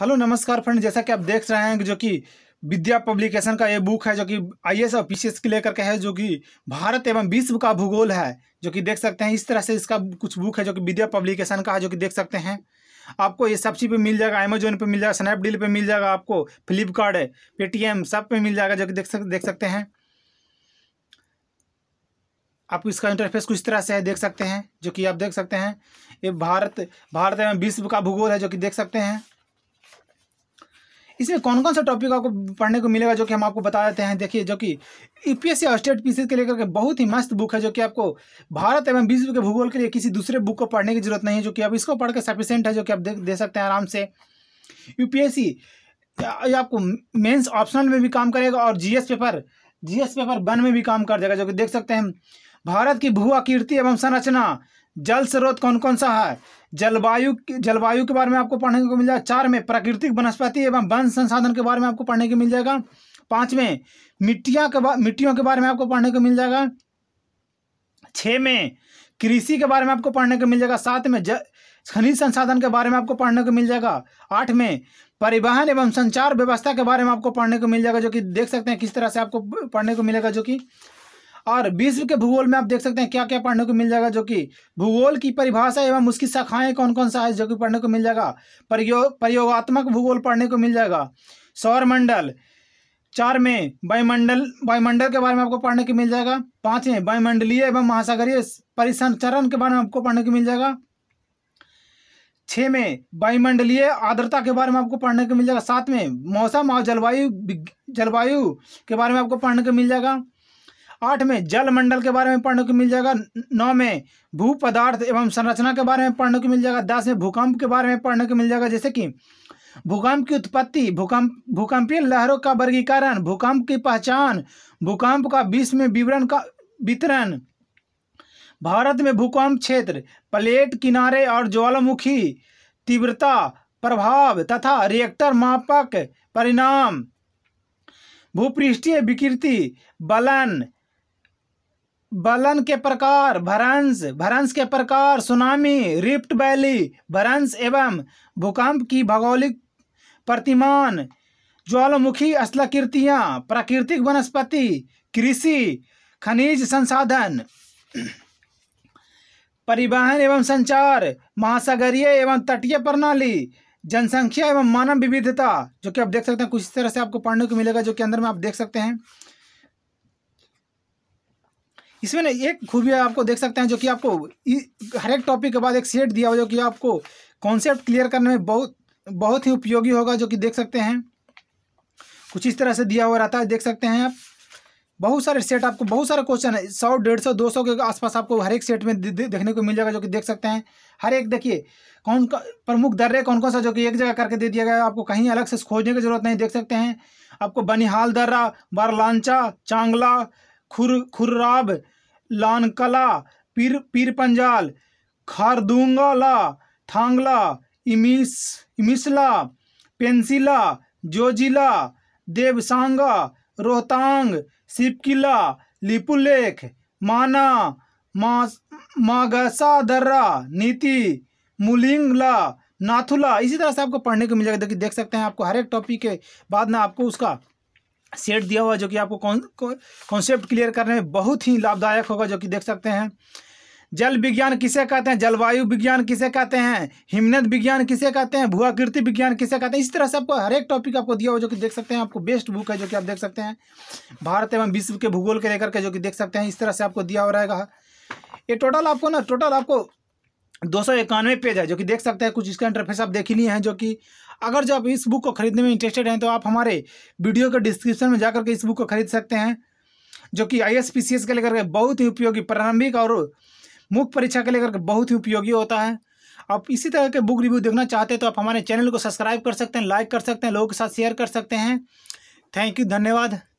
hello नमस्कार friend जैसा कि आप देख रहे हैं जो कि विद्या पब्लिकेशन का ये बुक है जो कि आई एस और पी सी एस के लेकर के है जो कि भारत एवं विश्व का भूगोल है जो कि देख सकते हैं इस तरह से इसका कुछ बुक है जो कि विद्या पब्लिकेशन का है जो कि देख सकते हैं आपको ये सब चीज़ पर मिल जाएगा अमेजोन पर मिल जाएगा स्नैपडील पर मिल जाएगा आपको फ्लिपकार्ट पेटीएम सब पे मिल जाएगा जो कि देख सक देख सकते हैं आप इसका इंटरफेस कुछ तरह से है देख सकते हैं जो कि आप देख सकते हैं ये भारत भारत एवं विश्व का भूगोल है जो कि देख सकते हैं इसमें कौन कौन सा टॉपिक आपको पढ़ने को मिलेगा जो कि हम आपको बता देते हैं देखिए जो कि यूपीएससी और स्टेट पीसीएस के लेकर के बहुत ही मस्त बुक है जो कि आपको भारत एवं विश्व के भूगोल के लिए किसी दूसरे बुक को पढ़ने की जरूरत नहीं है जो कि आप इसको पढ़ के सफिशेंट है जो कि आप दे, दे सकते हैं आराम से यूपीएससी आपको मेन्स ऑप्शनल में भी काम करेगा और S paper S paper one में भी काम कर देगा जो कि देख सकते हैं भारत की भू आकृति एवं संरचना जल स्रोत कौन कौन सा है जलवायु जलवायु के बारे में आपको पढ़ने को मिल जाएगा चार में प्राकृतिक वनस्पति एवं वन संसाधन के बारे में आपको पढ़ने को मिल जाएगा पाँच में मिट्टियाँ के मिट्टियों के बारे में आपको पढ़ने को मिल जाएगा छः में कृषि के बारे में आपको पढ़ने को मिल जाएगा सात में ज खनिज संसाधन के बारे में आपको पढ़ने को मिल जाएगा आठ में परिवहन एवं संचार व्यवस्था के बारे में आपको पढ़ने को मिल जाएगा जो कि देख सकते हैं किस तरह से आपको पढ़ने को मिलेगा जो कि और विश्व के भूगोल में आप देख सकते हैं क्या क्या पढ़ने को मिल जाएगा जो कि भूगोल की परिभाषा एवं उसकी शाखाएं कौन कौन सा है जो कि पढ़ने को मिल जाएगा प्रयोगात्मक भूगोल पढ़ने को मिल जाएगा सौरमंडल चार में वायुमंडल वायुमंडल के बारे में आपको पढ़ने को मिल जाएगा पाँच में वायुमंडलीय एवं महासागरीय परिसंचरण के बारे में आपको पढ़ने को मिल जाएगा छः में वायुमंडलीय आर्द्रता के बारे में आपको पढ़ने को मिल जाएगा सात में मौसम और जलवायु जलवायु के बारे में आपको पढ़ने को मिल जाएगा आठ में जल मंडल के बारे में पढ़ने को मिल जाएगा नौ में भू पदार्थ एवं संरचना के बारे में पढ़ने को मिल जाएगा दस में भूकंप के बारे में पढ़ने को मिल जाएगा जैसे कि भूकंप की उत्पत्ति भूकंप भूकंपीय लहरों का वर्गीकरण भूकंप की पहचान भूकंप का विश्व में विवरण का वितरण भारत में भूकंप क्षेत्र प्लेट किनारे और ज्वालामुखी तीव्रता प्रभाव तथा रिएक्टर मापक परिणाम भूपृष्ठीय विकृति बलन बलन के प्रकार भरंस भरंस के प्रकार सुनामी रिफ्ट वैली भरंस एवं भूकंप की भौगोलिक प्रतिमान ज्वालामुखी स्थलाकृतियाँ प्राकृतिक वनस्पति कृषि खनिज संसाधन परिवहन एवं संचार महासागरीय एवं तटीय प्रणाली जनसंख्या एवं मानव विविधता जो कि आप देख सकते हैं कुछ इस तरह से आपको पढ़ने को मिलेगा जो कि अंदर में आप देख सकते हैं इसमें ना एक खूबी आपको देख सकते हैं जो कि आपको हर एक टॉपिक के बाद एक सेट दिया हुआ जो कि आपको कॉन्सेप्ट क्लियर करने में बहुत बहुत ही उपयोगी होगा जो कि देख सकते हैं कुछ इस तरह से दिया हुआ रहता है देख सकते हैं आप बहुत सारे सेट आपको बहुत सारे क्वेश्चन है सौ डेढ़ सौ दो सौ के आसपास आपको हर एक सेट में देखने को मिल जाएगा जो कि देख सकते हैं हर एक देखिए कौन प्रमुख दर्रे कौन कौन सा जो कि एक जगह करके दे दिया गया आपको कहीं अलग से खोजने की जरूरत नहीं देख सकते हैं आपको बनिहाल दर्रा बारलांचा चांगला खुर खुर्राब लानकला पीर पीर पंजाल खारदूंगाला थांगला इमिस इमिसला पेंसिला जोजिला देवसांगा रोहतांग सिपकिला लिपुलेख माना मागसा दर्रा नीति मुलिंगला नाथुला इसी तरह से आपको पढ़ने को मिल जाएगा देखिए देख सकते हैं आपको हर एक टॉपिक के बाद ना आपको उसका सेट दिया हुआ जो कि आपको कॉन्सेप्ट क्लियर करने में बहुत ही लाभदायक होगा जो कि देख सकते हैं जल विज्ञान किसे कहते हैं जलवायु विज्ञान किसे कहते हैं हिमनद विज्ञान किसे कहते हैं भूआकृति विज्ञान किसे कहते हैं इस तरह से आपको हर एक टॉपिक आपको दिया हुआ जो कि देख सकते हैं आपको बेस्ट बुक है जो कि आप देख सकते हैं भारत एवं विश्व के भूगोल के लेकर के जो कि देख सकते हैं इस तरह से आपको दिया हो रहेगा ये टोटल आपको ना टोटल आपको दो सौ इक्यानवे पेज है जो कि देख सकते हैं कुछ इसका इंटरफेस आप देख ही लिए हैं जो कि अगर जो आप इस बुक को खरीदने में इंटरेस्टेड हैं तो आप हमारे वीडियो के डिस्क्रिप्शन में जाकर के इस बुक को खरीद सकते हैं जो कि I S P C S के लेकर के बहुत ही उपयोगी प्रारंभिक और मुख्य परीक्षा के लेकर के बहुत ही उपयोगी होता है आप इसी तरह के बुक रिव्यू देखना चाहते हैं तो आप हमारे चैनल को सब्सक्राइब कर सकते हैं लाइक कर सकते हैं लोगों के साथ शेयर कर सकते हैं थैंक यू धन्यवाद